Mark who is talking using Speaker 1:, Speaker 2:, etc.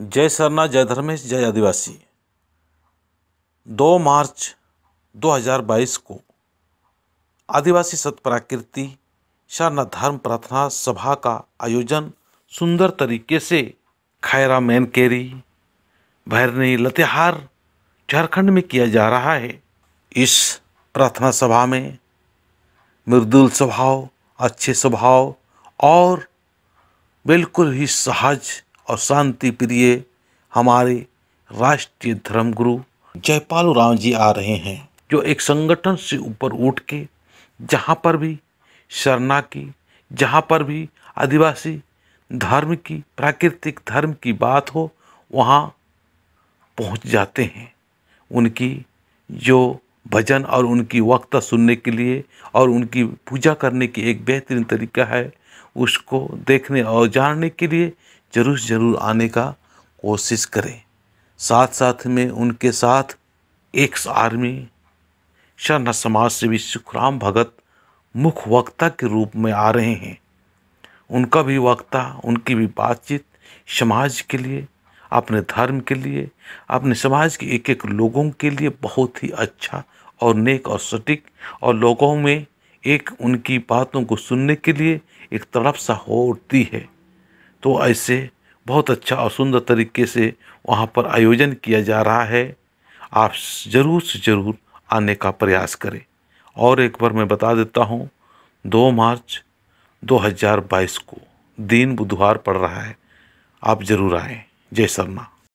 Speaker 1: जय सरना जय धर्मेश जय आदिवासी 2 मार्च 2022 को आदिवासी सतप्राकृति सरना धर्म प्रार्थना सभा का आयोजन सुंदर तरीके से खैरा मैन केरी भैरनी लतेहार झारखंड में किया जा रहा है इस प्रार्थना सभा में मृदुल स्वभाव अच्छे स्वभाव और बिल्कुल ही सहज और शांति प्रिय हमारे राष्ट्रीय धर्मगुरु जयपाल राम जी आ रहे हैं जो एक संगठन से ऊपर उठ के जहाँ पर भी शरणा की जहाँ पर भी आदिवासी धर्म की प्राकृतिक धर्म की बात हो वहाँ पहुँच जाते हैं उनकी जो भजन और उनकी वक्त सुनने के लिए और उनकी पूजा करने की एक बेहतरीन तरीका है उसको देखने और जानने के लिए जरूर जरूर आने का कोशिश करें साथ साथ में उनके साथ एक आर्मी शरण समाज सेवी सुखराम भगत मुख्य वक्ता के रूप में आ रहे हैं उनका भी वक्ता उनकी भी बातचीत समाज के लिए अपने धर्म के लिए अपने समाज के एक एक लोगों के लिए बहुत ही अच्छा और नेक और सटीक और लोगों में एक उनकी बातों को सुनने के लिए एक तरफ सा होती है तो ऐसे बहुत अच्छा और सुंदर तरीके से वहाँ पर आयोजन किया जा रहा है आप ज़रूर से ज़रूर आने का प्रयास करें और एक बार मैं बता देता हूँ दो मार्च 2022 को दिन बुधवार पड़ रहा है आप ज़रूर आएँ जय शर्मा